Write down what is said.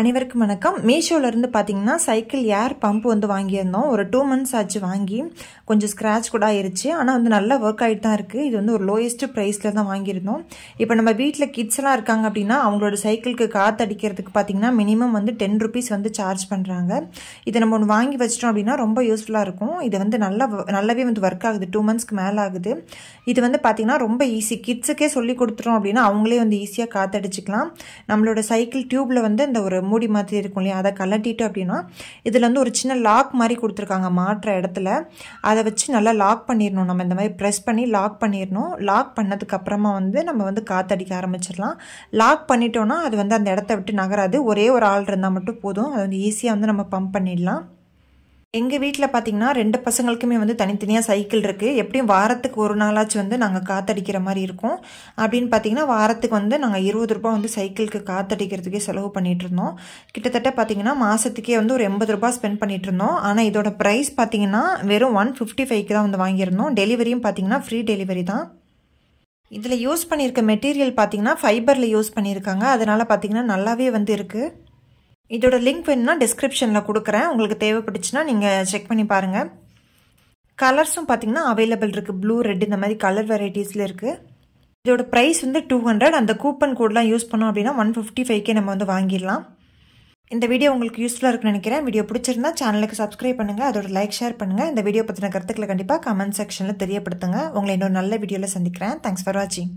அனைவருக்கும் வணக்கம் இருந்து பார்த்தீங்கன்னா சைக்கிள் ஏர் பம்ப் வந்து வாங்கியிருந்தோம் ஒரு டூ மந்த்ஸ் ஆச்சு வாங்கி கொஞ்சம் ஸ்க்ராட்ச் கூட ஆயிருச்சு ஆனால் வந்து நல்லா ஒர்க் ஆகிட்டு தான் இருக்குது இது வந்து ஒரு லோயஸ்ட் ப்ரைஸில் தான் வாங்கியிருந்தோம் இப்போ நம்ம வீட்டில் கிட்ஸ்லாம் இருக்காங்க அப்படின்னா அவங்களோட சைக்கிளுக்கு காற்று அடிக்கிறதுக்கு பார்த்தீங்கன்னா மினிமம் வந்து டென் ருபீஸ் வந்து சார்ஜ் பண்ணுறாங்க இதை நம்ம ஒன்று வாங்கி வச்சிட்டோம் அப்படின்னா ரொம்ப யூஸ்ஃபுல்லாக இருக்கும் இது வந்து நல்லா நல்லாவே வந்து ஒர்க் ஆகுது டூ மந்த்ஸ்க்கு மேலே ஆகுது இது வந்து பார்த்தீங்கன்னா ரொம்ப ஈஸி கிட்ஸுக்கே சொல்லி கொடுத்துட்டோம் அப்படின்னா அவங்களே வந்து ஈஸியாக அடிச்சிக்கலாம் நம்மளோட சைக்கிள் டியூப்பில் வந்து இந்த ஒரு மூடி மாதிரி இருக்கும் இல்லையா அதை கலட்டிட்டு அப்படின்னா இதில் வந்து ஒரு சின்ன லாக் மாதிரி கொடுத்துருக்காங்க மாற்ற இடத்துல அதை வச்சு நல்லா லாக் பண்ணிடணும் நம்ம இந்த மாதிரி ப்ரெஸ் பண்ணி லாக் பண்ணிடணும் லாக் பண்ணதுக்கப்புறமா வந்து நம்ம வந்து காற்றடிக்க ஆரம்பிச்சிடலாம் லாக் பண்ணிட்டோன்னா அது வந்து அந்த இடத்த விட்டு நகராது ஒரே ஒரு ஆள் இருந்தால் மட்டும் போதும் அது வந்து ஈஸியாக வந்து நம்ம பம்ப் பண்ணிடலாம் எங்கள் வீட்டில் பார்த்தீங்கன்னா ரெண்டு பசங்களுக்குமே வந்து தனித்தனியாக சைக்கிள் இருக்குது எப்படியும் வாரத்துக்கு ஒரு நாளாச்சும் வந்து நாங்கள் காத்தடிக்கிற மாதிரி இருக்கும் அப்படின்னு பார்த்தீங்கன்னா வாரத்துக்கு வந்து நாங்கள் இருபது ரூபா வந்து சைக்கிளுக்கு காத்தடிக்கிறதுக்கே செலவு பண்ணிகிட்டு இருந்தோம் கிட்டத்தட்ட பார்த்தீங்கன்னா மாதத்துக்கே வந்து ஒரு எண்பது ரூபா ஸ்பெண்ட் பண்ணிகிட்டு இருந்தோம் ஆனால் இதோட ப்ரைஸ் பார்த்தீங்கன்னா வெறும் ஒன் ஃபிஃப்டி ஃபைவ்க்கு தான் வந்து வாங்கியிருந்தோம் டெலிவரியும் பார்த்தீங்கன்னா ஃப்ரீ டெலிவரி தான் இதில் யூஸ் பண்ணியிருக்க மெட்டீரியல் பார்த்தீங்கன்னா ஃபைபரில் யூஸ் பண்ணியிருக்காங்க அதனால் பார்த்தீங்கன்னா நல்லாவே வந்து இருக்குது இதோட லிங்க் வேணும்னா டிஸ்கிரிப்ஷனில் கொடுக்குறேன் உங்களுக்கு தேவைப்பட்டுச்சுன்னா நீங்கள் செக் பண்ணி பாருங்கள் கலர்ஸும் பார்த்திங்கன்னா அவைலபிள் இருக்குது ப்ளூ ரெட் இந்த மாதிரி கலர் வெரைட்டிஸில் இருக்குது இதோட ப்ரைஸ் வந்து டூ ஹண்ட்ரட் அந்த கூப்பன் கோடெலாம் யூஸ் பண்ணோம் அப்படின்னா ஒன் ஃபிஃப்டி ஃபைவ்க்கே நம்ம வந்து வாங்கிடலாம் இந்த வீடியோ உங்களுக்கு யூஸ்ஃபுல்லாக இருக்குன்னு நினைக்கிறேன் வீடியோ பிடிச்சிருந்தா சேனலுக்கு சப்ஸ்கிரைப் பண்ணுங்கள் அதோட லைக் ஷேர் பண்ணுங்கள் இந்த வீடியோ பற்றின கருத்துக்களை கண்டிப்பாக கமெண்ட் செக்ஷனில் தெரியப்படுத்துங்க உங்களை இன்னொரு நல்ல வீடியோவில் சந்திக்கிறேன் தேங்க்ஸ் ஃபார் வாட்சிங்